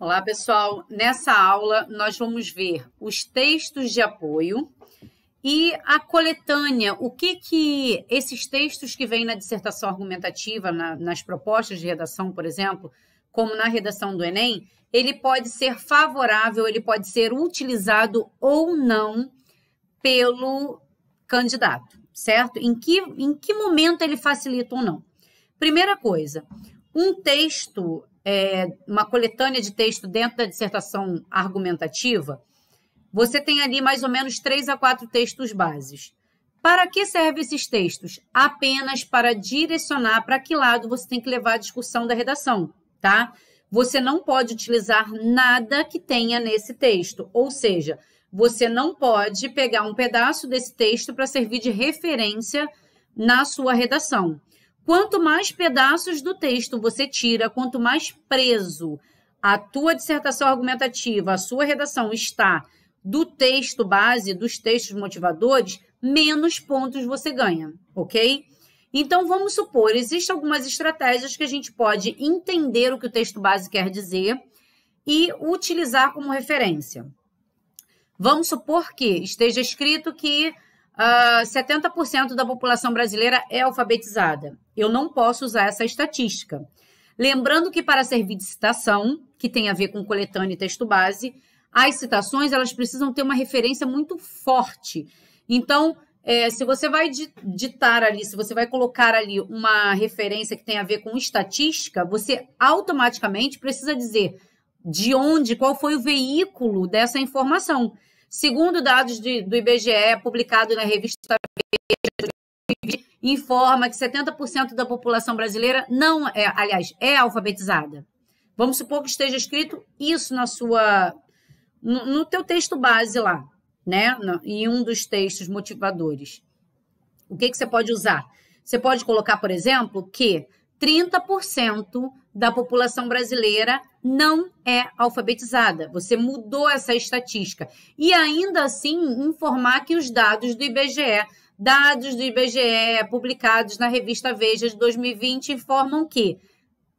Olá, pessoal. Nessa aula, nós vamos ver os textos de apoio e a coletânea. O que, que esses textos que vêm na dissertação argumentativa, na, nas propostas de redação, por exemplo, como na redação do Enem, ele pode ser favorável, ele pode ser utilizado ou não pelo candidato, certo? Em que, em que momento ele facilita ou não? Primeira coisa, um texto é, uma coletânea de texto dentro da dissertação argumentativa, você tem ali mais ou menos três a quatro textos bases. Para que servem esses textos? Apenas para direcionar para que lado você tem que levar a discussão da redação, tá? Você não pode utilizar nada que tenha nesse texto, ou seja, você não pode pegar um pedaço desse texto para servir de referência na sua redação. Quanto mais pedaços do texto você tira, quanto mais preso a tua dissertação argumentativa, a sua redação está do texto base, dos textos motivadores, menos pontos você ganha, ok? Então vamos supor, existem algumas estratégias que a gente pode entender o que o texto base quer dizer e utilizar como referência. Vamos supor que esteja escrito que Uh, ah, 70% da população brasileira é alfabetizada. Eu não posso usar essa estatística. Lembrando que para servir de citação, que tem a ver com coletânea e texto base, as citações elas precisam ter uma referência muito forte. Então, é, se você vai ditar ali, se você vai colocar ali uma referência que tem a ver com estatística, você automaticamente precisa dizer de onde, qual foi o veículo dessa informação. Segundo dados de, do IBGE, publicado na revista informa que 70% da população brasileira não é, aliás, é alfabetizada. Vamos supor que esteja escrito isso na sua no, no teu texto base lá, né? No, em um dos textos motivadores. O que que você pode usar? Você pode colocar, por exemplo, que 30% da população brasileira não é alfabetizada. Você mudou essa estatística. E ainda assim, informar que os dados do IBGE, dados do IBGE publicados na revista Veja de 2020, informam que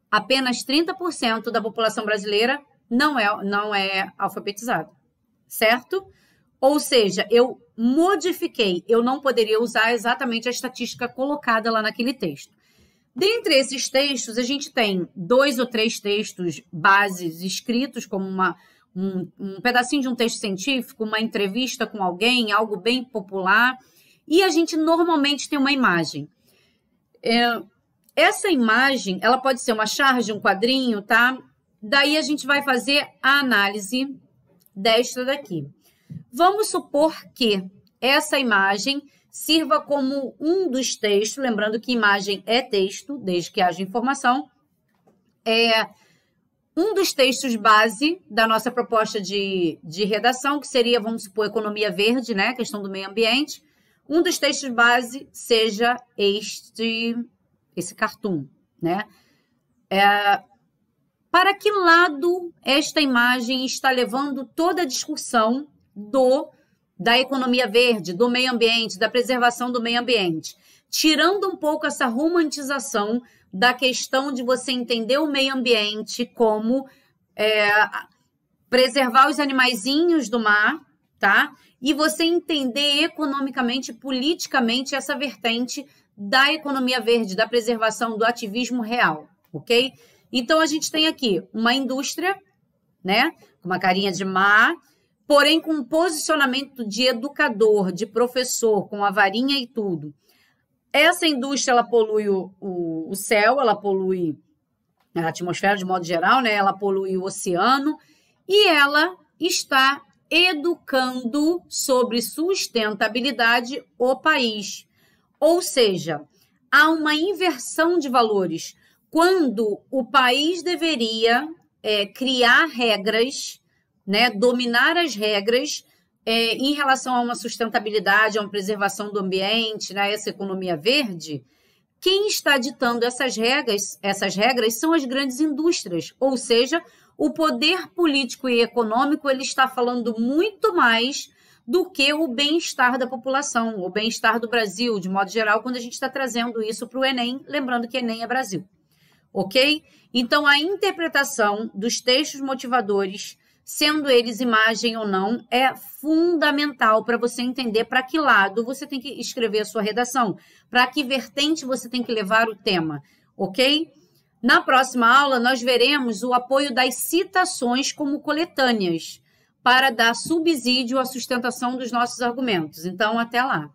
apenas 30% da população brasileira não é, não é alfabetizada, certo? Ou seja, eu modifiquei, eu não poderia usar exatamente a estatística colocada lá naquele texto. Dentre esses textos, a gente tem dois ou três textos bases escritos, como uma, um, um pedacinho de um texto científico, uma entrevista com alguém, algo bem popular, e a gente normalmente tem uma imagem. É, essa imagem, ela pode ser uma charge, um quadrinho, tá? Daí a gente vai fazer a análise desta daqui. Vamos supor que essa imagem sirva como um dos textos, lembrando que imagem é texto, desde que haja informação, é um dos textos base da nossa proposta de, de redação, que seria, vamos supor, economia verde, né? Questão do meio ambiente. Um dos textos base seja este, esse cartoon, né? É, para que lado esta imagem está levando toda a discussão do da economia verde, do meio ambiente, da preservação do meio ambiente, tirando um pouco essa romantização da questão de você entender o meio ambiente como é, preservar os animaizinhos do mar, tá? E você entender economicamente, politicamente essa vertente da economia verde, da preservação, do ativismo real, ok? Então a gente tem aqui uma indústria, né? Com uma carinha de mar porém com um posicionamento de educador, de professor, com a varinha e tudo. Essa indústria ela polui o, o, o céu, ela polui a atmosfera de modo geral, né? ela polui o oceano e ela está educando sobre sustentabilidade o país. Ou seja, há uma inversão de valores. Quando o país deveria é, criar regras né, dominar as regras é, em relação a uma sustentabilidade, a uma preservação do ambiente, né, essa economia verde, quem está ditando essas regras, essas regras são as grandes indústrias, ou seja, o poder político e econômico ele está falando muito mais do que o bem-estar da população, o bem-estar do Brasil, de modo geral, quando a gente está trazendo isso para o Enem, lembrando que Enem é Brasil. Ok? Então, a interpretação dos textos motivadores sendo eles imagem ou não, é fundamental para você entender para que lado você tem que escrever a sua redação, para que vertente você tem que levar o tema, ok? Na próxima aula, nós veremos o apoio das citações como coletâneas para dar subsídio à sustentação dos nossos argumentos. Então, até lá.